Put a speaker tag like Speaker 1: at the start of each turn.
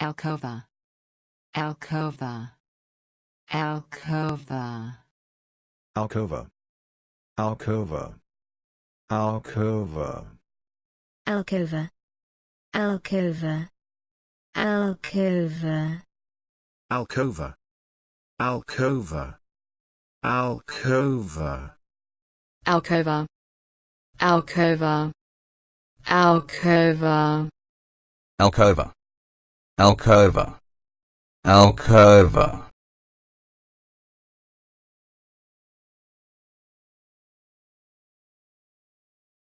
Speaker 1: Alcova. Alcova. Alcova.
Speaker 2: Alcova. Alcova.
Speaker 1: Alcova. Alcova. Alcova.
Speaker 2: Alcova. Alcova. Alcova. Alcova.
Speaker 1: Alcova. Alcova. Alcova.
Speaker 2: Alcova. Alcova Alcova